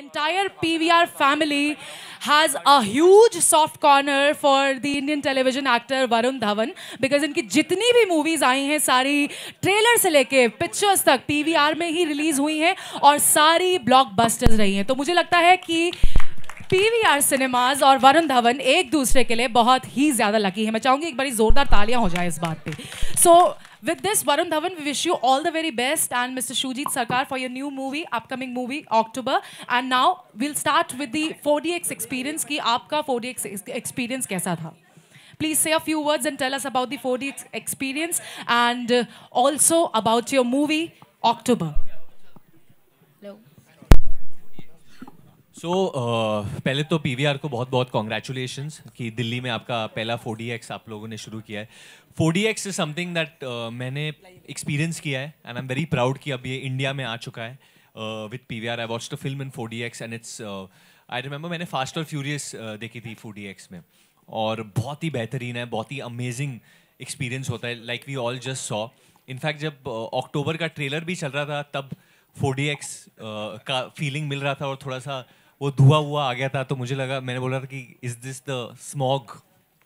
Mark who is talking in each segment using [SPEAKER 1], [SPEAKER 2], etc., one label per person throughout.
[SPEAKER 1] entire PVR family has a huge soft corner for the Indian television actor Varun Dhawan because इनकी जितनी भी movies आई हैं सारी trailer से लेके पिक्चर्स तक PVR में ही रिलीज हुई हैं और सारी ब्लॉकबस्टर्स रही हैं तो मुझे लगता है कि पीवीआर सिनेमाज और वरुण धवन एक दूसरे के लिए बहुत ही ज्यादा लकी है मैं चाहूंगी एक बड़ी जोरदार तालियां हो जाए इस बात पे so with this Varun Dhawan we wish you all the very best and mister Shoojit Sarkar for your new movie upcoming movie October and now will start with the four D X experience की आपका फोर डी एक्स एक्सपीरियंस कैसा था please say a few words and tell us about the four D X experience and also about your movie October
[SPEAKER 2] so so, uh, पहले तो P को बहुत बहुत congratulation कि दिल्ली में आपका पहला एक्स आप लोगों ने शुरू किया है एक्स इज समथिंग दैट मैंने एक्सपीरियंस किया है and I am very proud कि अब ये इंडिया में आ चुका है with P V R I watch the film in D X and it's I remember मैंने फास्ट और फ्यूरियस uh, देखी थी एक्स में और बहुत ही बेहतरीन है बहुत ही अमेजिंग एक्सपीरियंस होता है like we all just saw in fact जब अक्टूबर uh, का ट्रेलर भी चल रहा था तब 4DX uh, का फीलिंग मिल रहा था और थोड़ा सा वो धुआं हुआ आ गया था तो मुझे लगा मैंने बोला था कि इज दिस द स्मॉग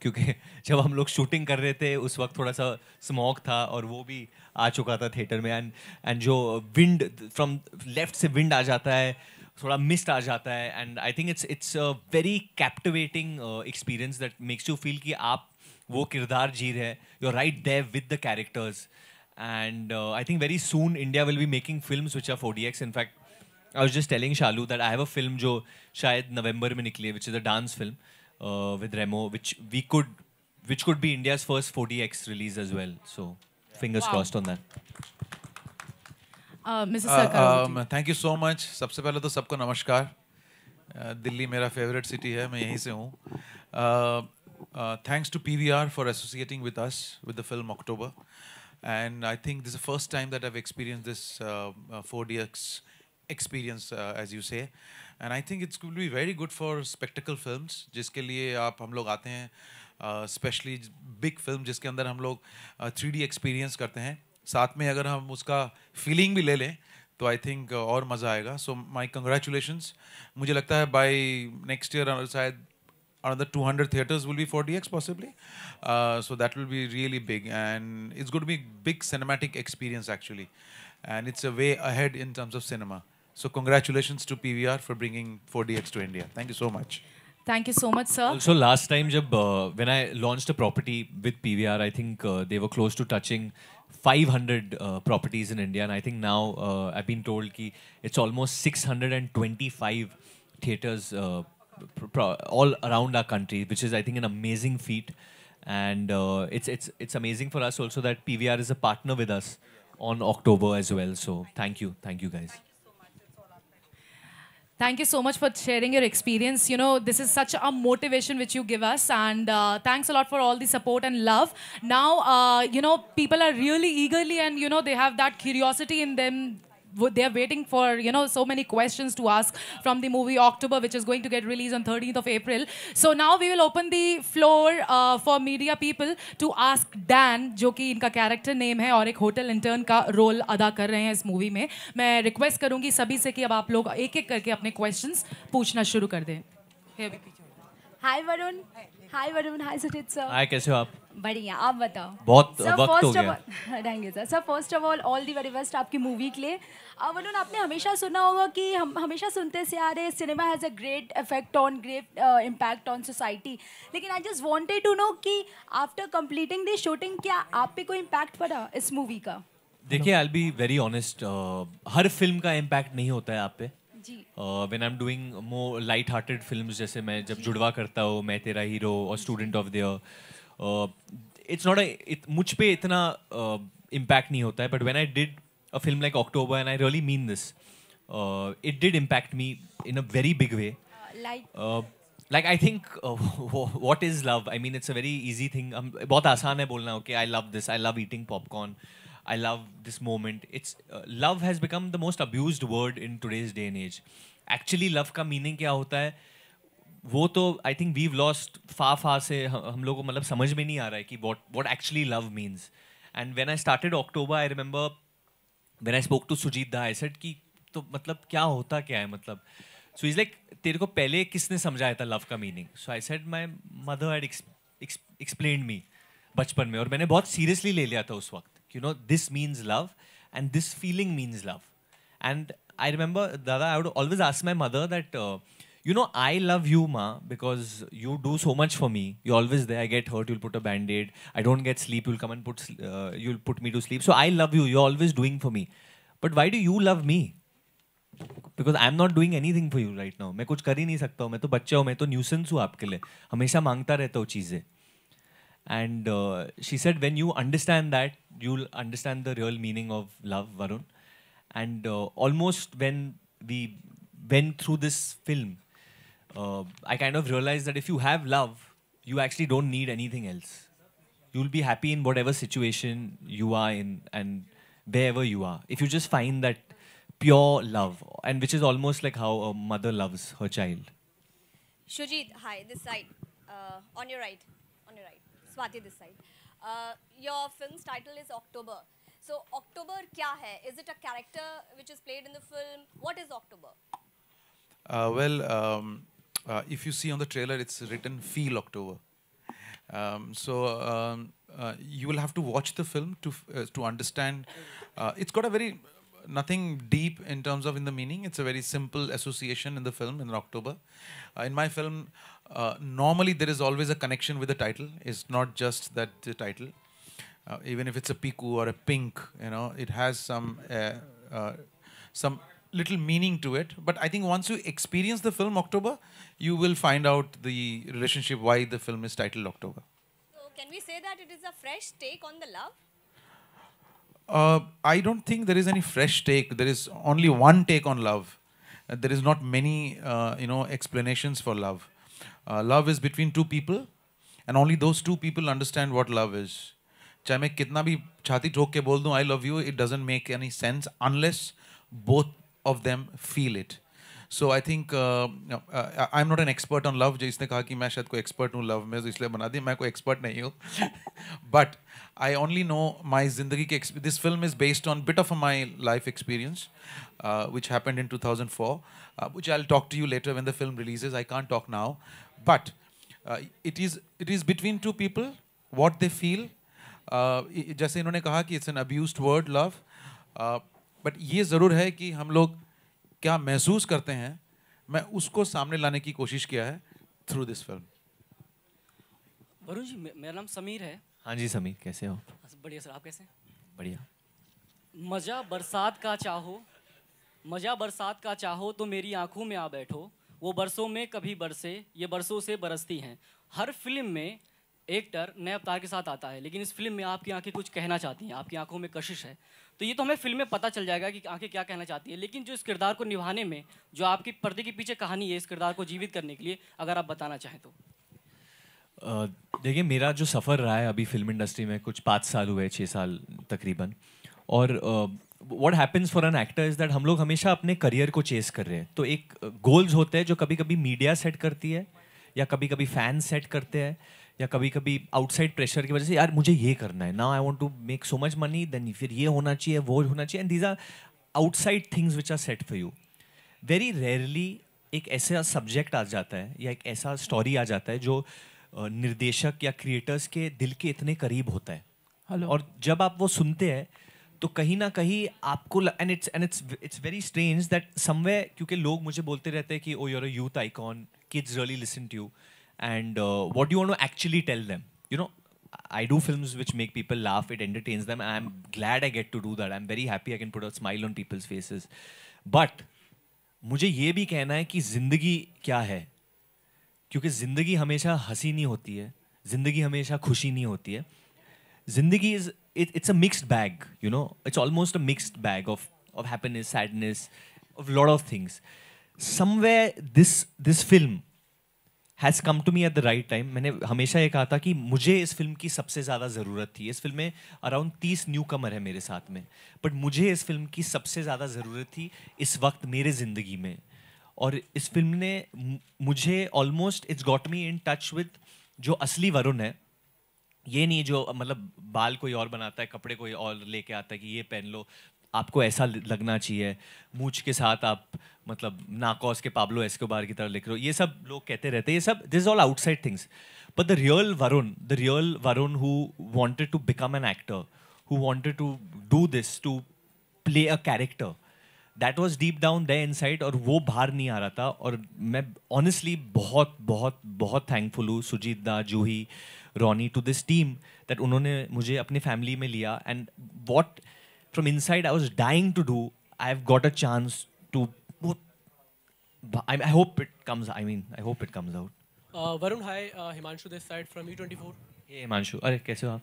[SPEAKER 2] क्योंकि जब हम लोग शूटिंग कर रहे थे उस वक्त थोड़ा सा स्मॉग था और वो भी आ चुका था थिएटर में एंड एंड जो विंड फ्रॉम लेफ्ट से विंड आ जाता है थोड़ा मिस्ट आ जाता है and I think it's it's a very captivating experience that makes you feel कि आप वो किरदार जी रहे your you are right there with the characters and I think very soon India will be making film which are four D X in fact I was just telling Shalu that I have a film jo shayad November mein nikli hai, which is a dance film uh, with Remo, which we could, which could be India's first 4DX release as well. So, fingers crossed on that.
[SPEAKER 1] Uh, Mr. Uh,
[SPEAKER 3] um, thank you so much. Sabse pehle to sabko namaskar. Uh, Delhi mera favorite city hai, main yahi se thanks to PVR for associating with us with the film October. And I think this is the first time that I've experienced this 4DX experience as you say and I think it's will be very good for spectacle film जिसके लिए आप हम लोग आते हैं specially big film जिसके अंदर हम लोग थ्री डी एक्सपीरियंस करते हैं साथ में अगर हम उसका फीलिंग भी ले लें तो आई थिंक uh, और मज़ा आएगा सो माई कंग्रेचुलेशंस मुझे लगता है बाई नेक्स्ट ईयर शायद two hundred theatres will be four D Uh, possibly so that will be really big and it's good be big cinematic experience actually and it's a way ahead in terms of cinema So congratulations to PVR for bringing 4DX to India. Thank you so much.
[SPEAKER 1] Thank you so much, sir. Also,
[SPEAKER 3] last time, jab, uh, when
[SPEAKER 2] I launched a property with PVR, I think uh, they were close to touching 500 uh, properties in India, and I think now uh, I've been told that it's almost 625 theaters uh, all around our country, which is I think an amazing feat, and uh, it's it's it's amazing for us also that PVR is a partner with us on October as well. So thank you, thank you guys.
[SPEAKER 1] Thank you so much for sharing your experience. You know, this is such a motivation which you give us, and uh, thanks a lot for all the support and love. Now, uh, you know, people are really eagerly and, you know, they have that curiosity in them they are waiting for, you know, so many questions to ask from the movie October, which is going to get released on 13th of April. So now we will open the floor uh, for media people to ask Dan, जो कि इनका character name है और एक hotel intern का role अदा कर रहे हैं इस movie में मैं request करूंगी सभी से कि अब आप लोग एक एक करके अपने questions पूछना शुरू कर दें Hi, Varun. Hi. Hi Varun hi Sujeet sir hi कैसे हो आप बढ़िया आप बताओ बहुत सर, वक्त हो गया thank you sir sir first of all all the very best आपकी मूवी के लिए अब वरुण आपने हमेशा सुना होगा कि हम हमेशा सुनते से आ रहे cinema has a great effect on great impact on society लेकिन I just wanted to know कि आफ्टर कंप्लीटिंग दी शूटिंग क्या आप पे कोई इम्पैक्ट पड़ा इस मूवी का
[SPEAKER 2] देखिए आई बी वेरी ऑनेस्ट हर फिल्म का इम्पैक्ट नहीं होता है आप पे when I am doing more light hearted films जैसे मैं जब जुड़वा करता हूँ मैं तेरा हीरो और student of the it's not मुझ पर इतना इम्पैक्ट uh, नहीं होता है but when I did a film like October and I really mean this it did impact me in a very big way like I think what is love I mean it's a very easy thing बहुत आसान है बोलना okay I love this I love eating popcorn I love this moment it's love has become the most abuse word in today's day an age actually love का meaning क्या होता है वो तो आई थिंक वी लॉस्ट फा फा से हम लोग को मतलब समझ में नहीं आ रहा है कि what what actually love means and when I started October I remember when I spoke to Sujeet da I said कि तो मतलब क्या होता क्या है मतलब सो इज लाइक तेरे को पहले किसने समझाया था लव का meaning so I said my mother had explained me बचपन में और मैंने बहुत सीरियसली ले लिया था उस वक्त you know this means love and this feeling means love and i remember dada i would always ask my mother that uh, you know i love you ma because you do so much for me you're always there i get hurt you'll put a band-aid i don't get sleep you'll come and put uh, you'll put me to sleep so i love you you're always doing for me but why do you love me because I am not doing anything for you right now मैं कुछ कर ही नहीं सकता हूँ मैं तो बच्चा हूँ मैं तो न्यूसेंस हूँ आपके लिए हमेशा मांगता रहता हूँ चीज़ें And uh, she said, when you understand that, you'll understand the real meaning of love, Varun. And uh, almost when we went through this film, uh, I kind of realized that if you have love, you actually don't need anything else. You'll be happy in whatever situation you are in and wherever you are. If you just find that pure love, and which is almost like how a mother loves her child.
[SPEAKER 3] Shujit, hi, this side, uh, on your right.
[SPEAKER 2] Swati this side. Uh, your film's title is October. So October kya hai? Is it a character which is played in the film? What is October?
[SPEAKER 3] Uh, well, um, uh, if you see on the trailer, it's written Feel October. Um, so um, uh, you will have to watch the film to uh, to understand. Uh, it's got a very nothing deep in terms of in the meaning. It's a very simple association in the film in October. in my film, uh, normally, there is always a connection with the title. It's not just that the title, uh, even if it's a piku or a pink, you know, it has some uh, uh, some little meaning to it. But I think once you experience the film October, you will find out the relationship why the film is titled October. So, can we say that it is a fresh take on the love? Uh, I don't think there is any fresh take. There is only one take on love. Uh, there is not many, uh, you know, explanations for love. Uh, love is between two people and only those two people understand what love is chahe main kitna bhi chhati thok ke bol dun i love you it doesn't make any sense unless both of them feel it so i think uh, uh, i'm not an expert on love jisne kaha ki main shayad koi expert hu love mein isliye bana di main koi expert nahi hu but i only know my zindagi ke this film is based on bit of my life experience which happened in 2004 which i'll talk to you later when the film releases i can't talk now But uh, it is it is between two people what they feel. Uh, जैसे इन्होंने कहा कि it's an abuse word love but ये ज़रूर है कि हम लोग क्या महसूस करते हैं मैं उसको सामने लाने की कोशिश किया है through this film
[SPEAKER 1] Varun ji मेरा नाम समीर है
[SPEAKER 3] हाँ जी समीर कैसे हो हाँ
[SPEAKER 1] बढ़िया सर आप कैसे बढ़िया मज़ा बरसात का चाहो मज़ा बरसात का चाहो तो मेरी आंखों में आ बैठो वो बरसों में कभी बरसे ये बरसों से बरसती हैं हर फिल्म में एक्टर नए अवतार के साथ आता है लेकिन इस फिल्म में आपकी आंखें कुछ कहना चाहती हैं आपकी आंखों में कशिश है तो ये तो हमें फिल्म में पता चल जाएगा कि आंखें क्या कहना चाहती है लेकिन जो इस किरदार को निभाने में जो आपकी पर्दे के पीछे कहानी है इस किरदार को जीवित करने के लिए अगर आप बताना चाहें तो
[SPEAKER 2] देखिए मेरा जो सफ़र रहा है अभी फिल्म इंडस्ट्री में कुछ पाँच साल हुए छः साल तकरीबन और what happens for an actor is that हम लोग हमेशा अपने करियर को चेस कर रहे हैं तो एक गोल्स uh, होते हैं जो कभी कभी मीडिया सेट करती है या कभी कभी फैन सेट करते हैं या कभी कभी आउटसाइड प्रेशर की वजह से यार मुझे ये करना है ना I want to make so much money then फिर ये होना चाहिए वो होना चाहिए and these are outside things which are set for you very rarely एक ऐसा सब्जेक्ट आ जाता है या एक ऐसा स्टोरी आ जाता है जो uh, निर्देशक या क्रिएटर्स के दिल के इतने करीब होता है Hello. और जब आप वो सुनते हैं तो कहीं ना कहीं आपको and it's and it's it's very strange that someway क्योंकि लोग मुझे बोलते रहते हैं कि oh your a youth con kids really listen to you and what you want actually tell them you know I do film which make people laugh it entertains them I am glad I get to do that I am very happy I can put a smile on people's faces but मुझे ये भी कहना है कि ज़िंदगी क्या है क्योंकि ज़िंदगी हमेशा हंसी नहीं होती है ज़िंदगी हमेशा खुशी नहीं होती है is it it's a mixed bag you know it's almost a mixed bag of of happiness sadness of of of things some way this this film has come to me at the right time मैंने हमेशा ये कहा था कि मुझे इस film की सबसे ज़्यादा ज़रूरत थी इस फिल्म में अराउंड तीस न्यू कमर है मेरे साथ में बट मुझे इस फिल्म की सबसे ज़्यादा ज़रूरत थी इस वक्त मेरे ज़िंदगी में और इस फिल्म ने मुझे almost it's got me in touch with जो असली वरुण है ये नहीं जो मतलब बाल कोई और बनाता है कपड़े कोई और लेके आता है कि ये पहन लो आपको ऐसा लगना चाहिए मूछ के साथ आप मतलब नाकॉस के पाब्लो एस्कोबार की तरह लिख रहे हो ये सब लोग कहते रहते हैं ये सब this all outside things but the real Varun the real Varun who wanted to become an actor who wanted to do this to play a character that was deep down the inside और वो बाहर नहीं आ रहा था और मैं ऑनेस्टली बहुत बहुत बहुत थैंकफुल हूँ Sujeet da Juhi Ronnie to this team that उन्होंने मुझे अपनी फैमिली में लिया and what from inside I was dying to do I have got a chance to I hope it comes I mean I hope it comes out Varun hi Himanshu this side from U twenty four Himanshu अरे कैसे हो आप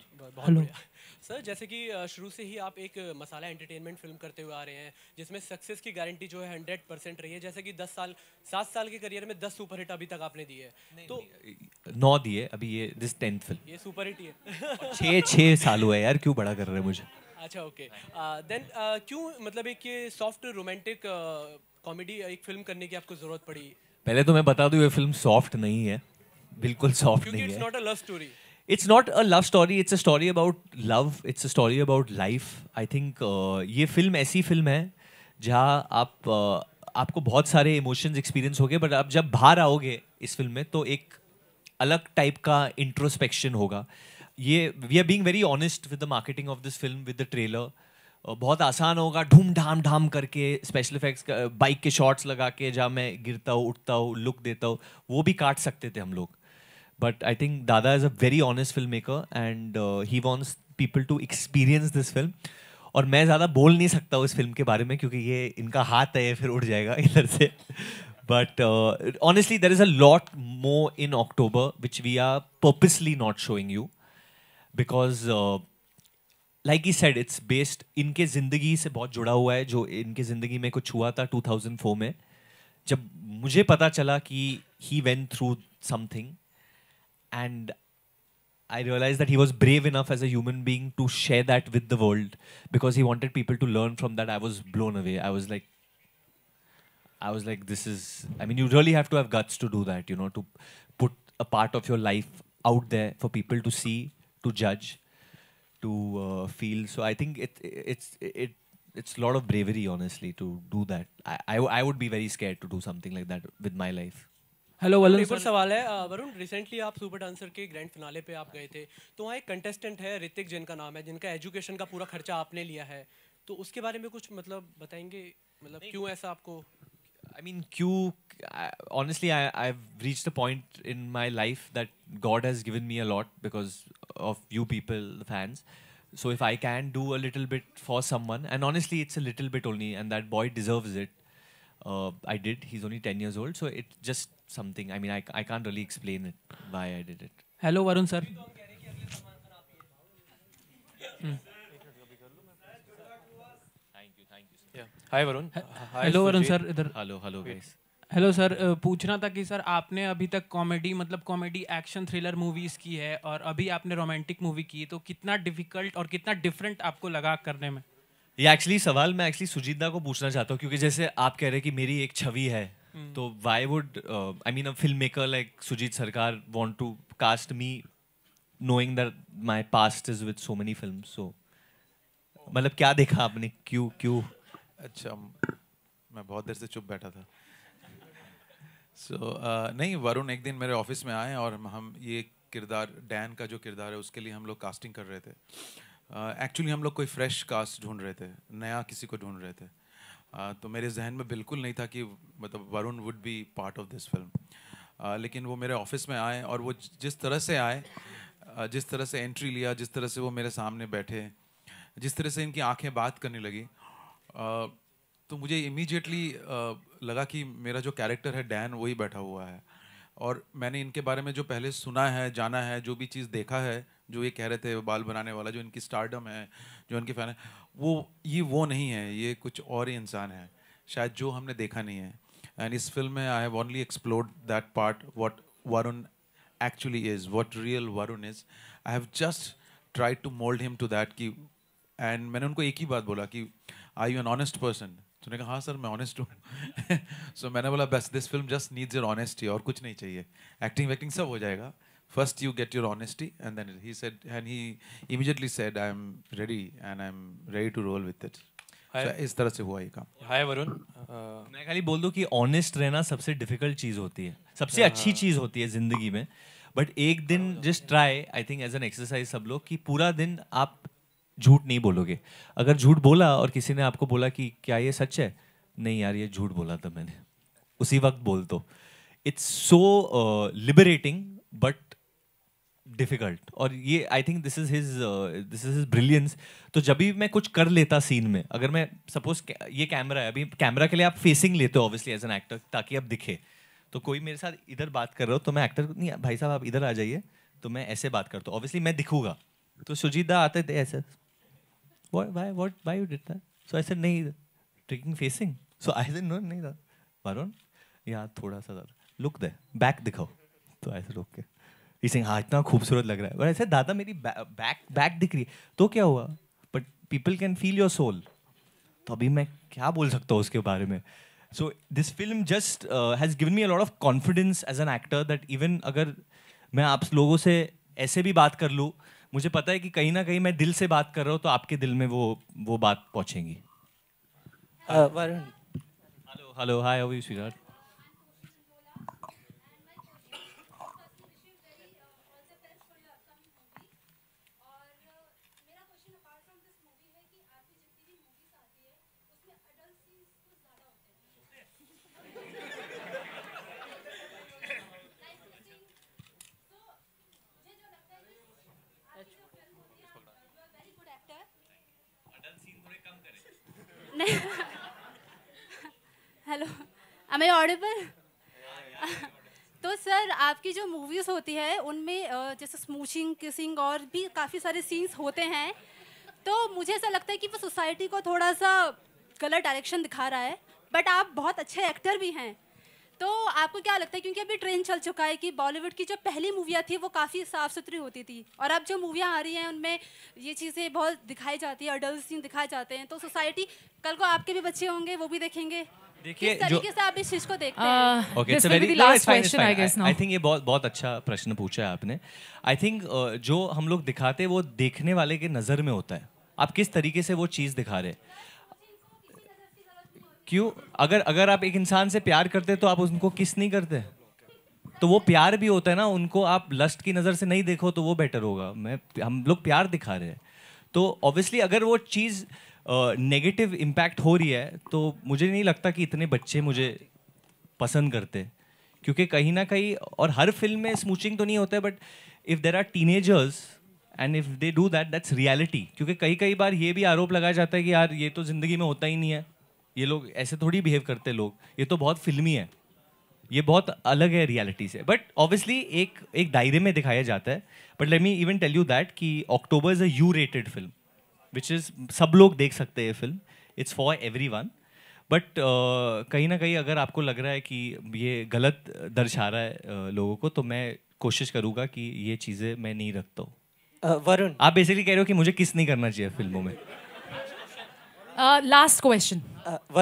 [SPEAKER 2] sir जैसे कि शुरू से ही आप एक मसाला एंटरटेनमेंट फिल्म करते हुए आ रहे हैं जिसमें सक्सेस की गारंटी जो है हंड्रेड परसेंट रही है जैसे कि दस साल सात साल के करियर में दस सुपरहिट अभी तक आपने दिए तो नौ दिए अभी ये दिस टेंथ फिल्म ये सुपरहिट ही है छः छः साल हुआ है यार क्यों बड़ा कर रहे हैं मुझे अच्छा ओके देन क्यों मतलब एक ये सॉफ्ट रोमांटिक कॉमेडी एक फिल्म करने की आपको ज़रूरत पड़ी पहले तो मैं बता दूँ ये फिल्म सॉफ्ट नहीं है बिल्कुल सॉफ्ट नहीं है it's not a love story it's a story about love it's a story about life I think ये फिल्म ऐसी फिल्म है जहाँ आप uh, आपको बहुत सारे इमोशंस एक्सपीरियंस हो गए बट आप जब बाहर आओगे इस फिल्म में तो एक अलग टाइप का इंट्रोस्पेक्शन होगा ये we are being very honest with the marketing of this film with the trailer बहुत आसान होगा ढूम ढाम ढाम करके स्पेशल इफेक्ट्स बाइक के शॉट्स लगा के जहाँ मैं गिरता हूँ उठता हूँ लुक देता हूँ वो भी काट सकते थे हम लोग but i think dada is a very honest filmmaker and uh, he wants people to experience this film और मैं ज़्यादा बोल नहीं सकता हूँ इस फिल्म के बारे में क्योंकि ये इनका हाथ है फिर उड़ जाएगा इधर से but honestly there is a lot more in October which we are purposely not showing you because like I said it's based इनके ज़िंदगी से बहुत जुड़ा हुआ है जो इनके ज़िंदगी में कुछ हुआ था 2004 में जब मुझे पता चला कि he went through something and I realized that he was brave enough as a human being to share that with the world because he wanted people to learn from that. I was blown away. I was like, I was like, this is. I mean, you really have to have guts to do that, you know, to put a part of your life out there for people to see, to judge, to uh, feel. So I think it, it it's it it's a lot of bravery, honestly, to do that. I, I I would be very scared to do something like that with my life. Hello तो वलन सवाल है वरुण recently आप super dancer के grand finale पे आप गए थे तो वहाँ एक कंटेस्टेंट है ऋतिक जैन का नाम है जिनका एजुकेशन का पूरा खर्चा आपने लिया है तो उसके बारे में कुछ मतलब बताएंगे मतलब क्यों ऐसा आपको आई मीन क्यू honestly I I reach the point in my life that God has given me a lot because of you people the fans so if I can do a little bit for someone and honestly it's a little bit only and that boy deserve it uh, I did. He's only 10 years old, so it's just something. I mean, I, I can't really explain it why I did it. Hello, Varun sir. Hmm. Yeah. Hi Varun. Hi, hello Varun sir इधर hello hello guys
[SPEAKER 3] hello sir uh, पूछना था कि sir आपने अभी तक comedy मतलब comedy action thriller movies की है और अभी आपने रोमांटिक मूवी की तो कितना डिफिकल्ट और कितना डिफरेंट आपको लगा करने में
[SPEAKER 2] ये एक्चुअली सवाल मैं एक्चुअली सुजीदा को पूछना चाहता हूँ क्योंकि जैसे आप कह रहे हैं कि मेरी एक छवि है हम्म। तो why would I mean a film maker like Sujit Sarkar want to cast me knowing that my past is with so many film so मतलब क्या देखा आपने क्यों क्यों
[SPEAKER 3] अच्छा मैं बहुत देर से चुप बैठा था सो so, uh, नहीं वरुण एक दिन मेरे ऑफिस में आए और हम ये किरदार डैन का जो किरदार है उसके लिए हम लोग कास्टिंग कर रहे थे एक्चुअली uh, हम लोग कोई फ्रेश कास्ट ढूंढ रहे थे नया किसी को ढूंढ रहे थे uh, तो मेरे जहन में बिल्कुल नहीं था कि मतलब Varun would be part of this film लेकिन वो मेरे ऑफिस में आए और वो जिस तरह से आए uh, जिस तरह से एंट्री लिया जिस तरह से वो मेरे सामने बैठे जिस तरह से इनकी आंखें बात करने लगी uh, तो मुझे इमीजिएटली uh, लगा कि मेरा जो कैरेक्टर है डैन वही बैठा हुआ है और मैंने इनके बारे में जो पहले सुना है जाना है जो भी चीज़ देखा है जो ये कह रहे थे बाल बनाने वाला जो इनकी स्टारडम है जो इनकी फैन है वो ये वो नहीं है ये कुछ और ही इंसान है शायद जो हमने देखा नहीं है एंड इस फिल्म में I have only explored that part what Varun actually is what real Varun is I have just try to mould him to that कि एंड मैंने उनको एक ही बात बोला कि I you an honest person उसने कहा हाँ सर मैं ऑनेस्ट हूँ सो मैंने बोला बस this film just needs your honesty और कुछ नहीं चाहिए एक्टिंग वैक्टिंग सब हो जाएगा first you get your honesty and then he said and he immediately said I am ready and I am ready to roll with it इस तरह से हुआ ये काम
[SPEAKER 2] हाय वरुण uh, मैं खाली बोल दूँ कि ऑनेस्ट रहना सबसे डिफिकल्ट चीज़ होती है सबसे अच्छी हाँ। चीज़ होती है ज़िंदगी में बट एक दिन just try I think as an exercise सब लोग कि पूरा दिन आप झूठ नहीं बोलोगे अगर झूठ बोला और किसी ने आपको बोला कि क्या ये सच है नहीं यार ये झूठ बोला था मैंने उसी वक्त बोल दो it's so liberating but difficult और ये I think this is his this is his brilliance तो जब भी मैं कुछ कर लेता सीन में अगर मैं सपोज ये कैमरा है अभी कैमरा के लिए आप फेसिंग लेते हो ऑब्वियसली एज एन एक्टर ताकि आप दिखे तो कोई मेरे साथ इधर बात कर रहा हो तो मैं एक्टर नहीं भाई साहब आप इधर आ जाइए तो मैं ऐसे बात करता हूँ ऑब्वियसली मैं दिखूंगा तो सुजीत दा आते थे ऐसे what why what why you did that so i said nahi taking facing so i said no nahi tha varun yaar thoda sa zyada look there back dikhao तो आई सेड ओके ही सिंग हाँ इतना खूबसूरत लग रहा है but ऐसे दादा मेरी बैक बैक दिख रही है तो क्या हुआ but people can feel your soul तो अभी मैं क्या बोल सकता हूँ उसके बारे में so this film just has given me a lot of confidence as an actor that even अगर मैं आप लोगों से ऐसे भी बात कर लूँ मुझे पता है कि कहीं ना कहीं मैं दिल से बात कर रहा हूँ तो आपके दिल में वो वो बात पहुँचेंगी uh, Varun hello hello hi how
[SPEAKER 1] I audible तो सर आपकी जो मूवीज़ होती है उनमें जैसे स्मूचिंग किसिंग और भी काफ़ी सारे सीन्स होते हैं तो मुझे ऐसा लगता है कि वो सोसाइटी को थोड़ा सा गलत डायरेक्शन दिखा रहा है बट आप बहुत अच्छे एक्टर भी हैं तो आपको क्या लगता है क्योंकि अभी ट्रेंड चल चुका है कि बॉलीवुड की जो पहली मूवियाँ थी वो काफ़ी साफ़ सुथरी होती थी और अब जो मूवियाँ आ रही हैं उनमें ये चीज़ें बहुत दिखाई जाती है अडल्ट सीन दिखाए जाते हैं तो सोसाइटी कल को आपके भी बच्चे होंगे वो भी देखेंगे देखिए जो
[SPEAKER 2] अच्छा प्रश्न पूछा है आपने आई थिंक uh, जो हम लोग दिखाते वो देखने वाले के नजर में होता है आप किस तरीके से वो चीज दिखा रहे क्यों अगर अगर आप एक इंसान से प्यार करते तो आप उनको किस नहीं करते तो वो प्यार भी होता है ना उनको आप लस्ट की नज़र से नहीं देखो तो वो बेटर होगा मैं हम लोग प्यार दिखा रहे हैं तो ऑब्वियसली अगर वो चीज़ नेगेटिव इम्पैक्ट हो रही है तो मुझे नहीं लगता कि इतने बच्चे मुझे पसंद करते क्योंकि कहीं ना कहीं और हर फिल्म में स्मूचिंग तो नहीं होता है but if there are teenagers and if they do that that's reality क्योंकि कई कई बार ये भी आरोप लगाया जाता है कि यार ये तो ज़िंदगी में होता ही नहीं है ये लोग ऐसे थोड़ी बिहेव करते लोग ये तो बहुत फिल्मी है ये बहुत अलग है रियलिटी से बट ऑब्वियसली एक एक दायरे में दिखाया जाता है but let me even tell you that कि October is a U rated film which is सब लोग देख सकते हैं film it's for everyone but कहीं ना कहीं अगर आपको लग रहा है कि ये गलत दर्शा रहा है uh, लोगों को तो मैं कोशिश करूंगा कि ये चीज़ें मैं नहीं रखता हूँ uh, वरुण आप बेसिकली कह रहे हो कि मुझे किस नहीं करना चाहिए फिल्मों में
[SPEAKER 1] लास्ट क्वेश्चन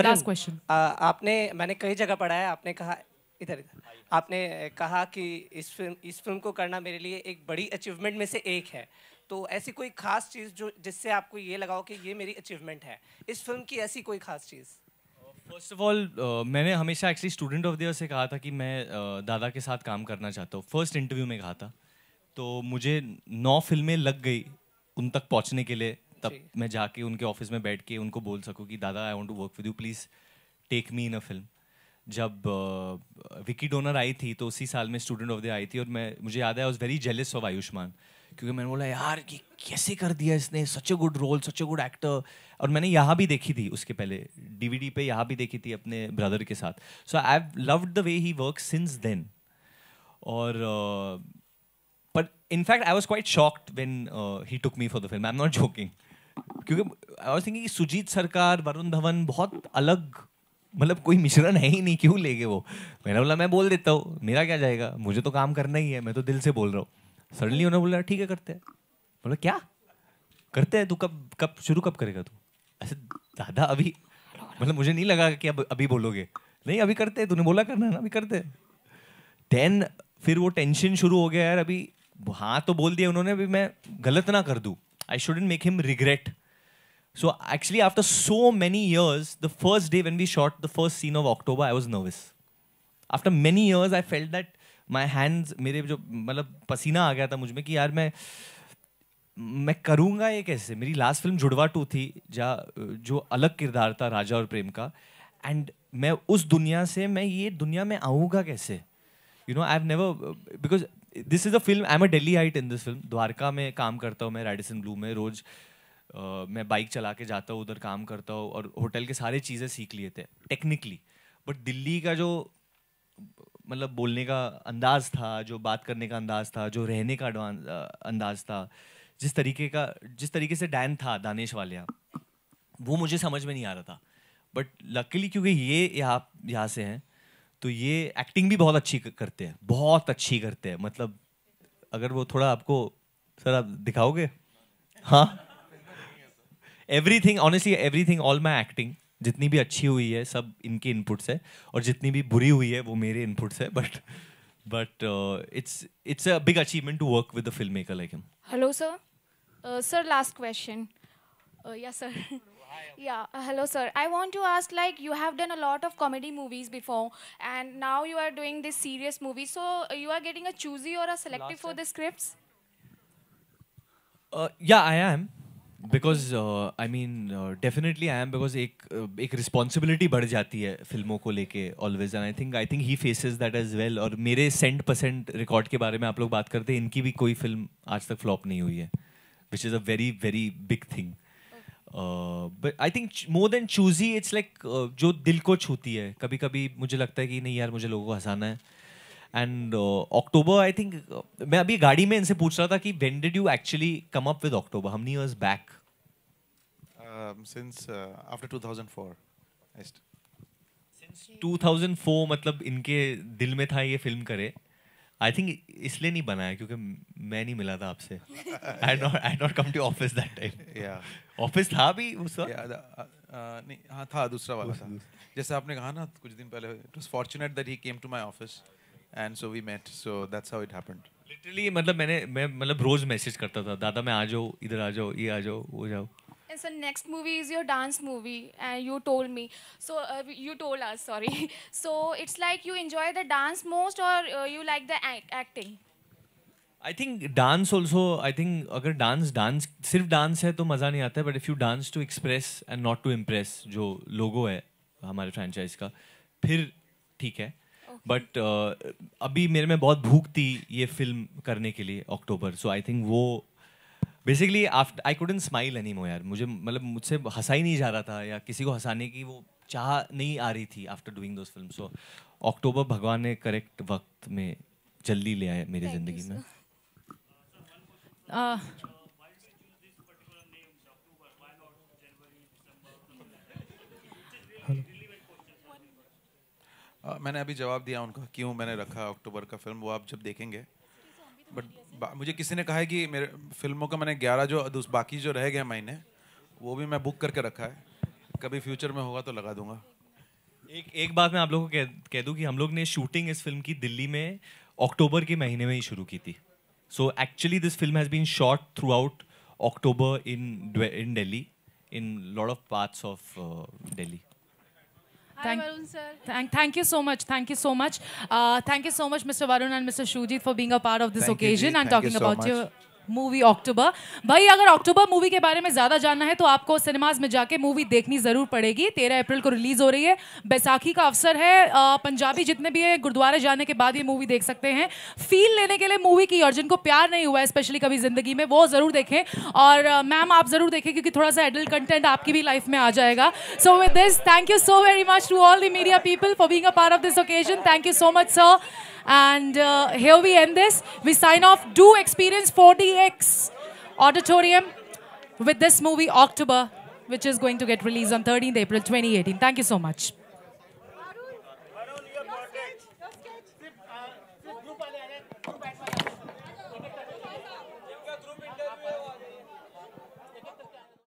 [SPEAKER 1] लास्ट क्वेश्चन आपने मैंने कई जगह पढ़ा है आपने कहा इधर
[SPEAKER 2] इधर आपने कहा कि इस फिल्म इस फिल्म को करना मेरे लिए एक बड़ी अचीवमेंट में से एक है तो ऐसी कोई खास चीज़ जो जिससे आपको ये लगाओ कि ये मेरी अचीवमेंट है इस फिल्म की ऐसी कोई खास चीज़ फर्स्ट ऑफ ऑल मैंने हमेशा एक्चुअली स्टूडेंट ऑफ द से कहा था कि मैं uh, दादा के साथ काम करना चाहता हूँ फर्स्ट इंटरव्यू में कहा था तो मुझे नौ फिल्में लग गई उन तक पहुँचने के लिए तब मैं जाके उनके ऑफिस में बैठ के उनको बोल सकूँ कि दादा I want to work with you please take me in a film जब विकी uh, डोनर आई थी तो उसी साल में स्टूडेंट ऑफ द आई थी और मैं मुझे याद है I was very jealous of Ayushmann क्योंकि मैंने बोला यार ये कैसे कर दिया इसने such a good role such a good actor और मैंने यहाँ भी देखी थी उसके पहले डीवीडी पे यहाँ भी देखी थी अपने ब्रदर के साथ so I love the way he work since then और but in fact I was quite shocked when he took me for the film I am not joking क्योंकि आई वॉज थिंकिंग सुजीत सरकार वरुण धवन बहुत अलग मतलब कोई मिश्रण है ही नहीं क्यों ले गए वो मैंने बोला मैं बोल देता हूँ मेरा क्या जाएगा मुझे तो काम करना ही है मैं तो दिल से बोल रहा हूँ सडनली उन्होंने बोला ठीक है करते हैं बोला क्या करते हैं तू कब कब शुरू कब करेगा तू ऐसे दादा अभी मतलब मुझे नहीं लगा कि अब अभी बोलोगे नहीं अभी करते तूने बोला करना है ना अभी करते देन फिर वो टेंशन शुरू हो गया यार अभी हाँ तो बोल दिया उन्होंने अभी मैं गलत ना कर दूँ I shouldn't make him regret so actually after so many years the first day when we shot the first scene of October I was nervous after many years I felt that my hands मेरे जो मतलब पसीना आ गया था मुझ में कि यार मैं मैं करूँगा ये कैसे मेरी लास्ट फिल्म जुड़वा टू थी जहाँ जो अलग किरदार था राजा और प्रेम का एंड मैं उस दुनिया से मैं ये दुनिया में आऊँगा कैसे you know I never because this is a film I am a daily height in this film Dwarka में काम करता हूँ मैं रेडिसन ब्लू में रोज़ Uh, मैं बाइक चला के जाता हूँ उधर काम करता हूँ और होटल के सारे चीज़ें सीख लिए थे टेक्निकली बट दिल्ली का जो मतलब बोलने का अंदाज था जो बात करने का अंदाज था जो रहने का अंदाज था जिस तरीके का जिस तरीके से डैन था दानिश वालिया वो मुझे समझ में नहीं आ रहा था बट लकीली क्योंकि ये यहाँ यहाँ से हैं तो ये एक्टिंग भी बहुत अच्छी करते हैं बहुत अच्छी करते हैं मतलब अगर वो थोड़ा आपको सर आप दिखाओगे हाँ everything honestly everything all my acting जितनी भी अच्छी हुई है सब इनके इनपुट्स है और जितनी भी बुरी हुई है वो मेरे इनपुट्स है but but it's it's a big achievement to work with a film maker like him
[SPEAKER 1] hello sir sir last question या sir Yeah, uh, hello sir. I want to ask like you have done a lot of comedy movies before and now you are doing this serious movie. So uh, you are getting a choosy or a selective Last for time. the scripts?
[SPEAKER 2] Uh, yeah, I am. Because I mean definitely I am because एक uh, एक responsibility बढ़ जाती है फिल्मों को लेके always and I think I think he faces that as well और मेरे सेंट परसेंट रिकॉर्ड के बारे में आप लोग बात करते हैं इनकी भी कोई फिल्म आज तक फ्लॉप नहीं हुई है which is a very very big thing but I think more than choosy it's like जो दिल को छूती है कभी कभी मुझे लगता है कि नहीं यार मुझे लोगों को हंसाना है एंड अक्टूबर आई थिंक मैं अभी गाड़ी में इनसे पूछ रहा था कि when did you actually come up with October how many years back
[SPEAKER 3] since after 2004 since
[SPEAKER 2] 2004 मतलब इनके दिल में था ये फिल्म करे आई थिंक इसलिए नहीं बनाया क्योंकि मैं नहीं मिला था आपसे I not I not come to office that time office था भी
[SPEAKER 3] उस वक्त uh, uh, नहीं हाँ था दूसरा वाला था जैसे आपने कहा ना कुछ दिन पहले it was fortunate that he came to my office and so we met so that's how it happened
[SPEAKER 2] literally मतलब मैंने मैं मतलब रोज मैसेज करता था दादा मैं आ जाओ इधर आ जाओ ये आ जाओ वो जाओ
[SPEAKER 1] And so next movie is your dance movie, and you told me. So uh, you told us, sorry. So it's like you enjoy the dance most, or uh, you like the act acting? I think
[SPEAKER 2] dance also I think अगर dance dance सिर्फ dance है तो मज़ा नहीं आता है but if you dance to express and not to impress जो लोगो है हमारे फ्रेंचाइज का फिर ठीक है बट uh, अभी मेरे में बहुत भूख थी ये फिल्म करने के लिए अक्टूबर सो आई थिंक वो basically after I couldn't smile any more यार मुझे मतलब मुझसे हंसा ही नहीं जा रहा था या किसी को हंसाने की वो चाह नहीं आ रही थी after doing those film so October भगवान ने करेक्ट वक्त में जल्दी ले आया मेरी ज़िंदगी में
[SPEAKER 3] मैंने अभी जवाब दिया उनका क्यों मैंने रखा अक्टूबर का फिल्म वो आप जब देखेंगे बट मुझे किसी ने कहा है कि मेरे फिल्मों का मैंने ग्यारह जो बाकी जो रह गए महीने वो भी मैं बुक करके रखा है कभी फ्यूचर में होगा तो लगा दूंगा
[SPEAKER 2] एक एक बात मैं आप लोगों को कह, कह दूं कि हम लोग ने शूटिंग इस फिल्म की दिल्ली में अक्टूबर के महीने में ही शुरू की थी so actually this film has been shot throughout October in in Delhi in lot of parts of Delhi
[SPEAKER 1] Thank, Thank, thank you so much. Thank you so much. Uh, thank you so much, Mr. Varun and Mr. Shujit, for being a part of this thank occasion you, and talking so about much. your movie October भाई अगर अक्टूबर movie के बारे में ज़्यादा जानना है तो आपको सिनेमाज में जाके मूवी देखनी ज़रूर पड़ेगी तेरह अप्रैल को रिलीज़ हो रही है बैसाखी का अवसर है पंजाबी जितने भी है गुरुद्वारे जाने के बाद ये मूवी देख सकते हैं फील लेने के लिए मूवी की और जिनको प्यार नहीं हुआ है स्पेशली कभी ज़िंदगी में वो ज़रूर देखें और मैम आप ज़रूर देखें क्योंकि थोड़ा सा एडल्ट कंटेंट आपकी भी लाइफ में आ जाएगा so with this thank you so very much to all the media people for being a part of this occasion thank you so much sir And uh, here we end this. We sign off. Do experience 4DX auditorium with this movie, October, which is going to get released on 13th April 2018. Thank you so much.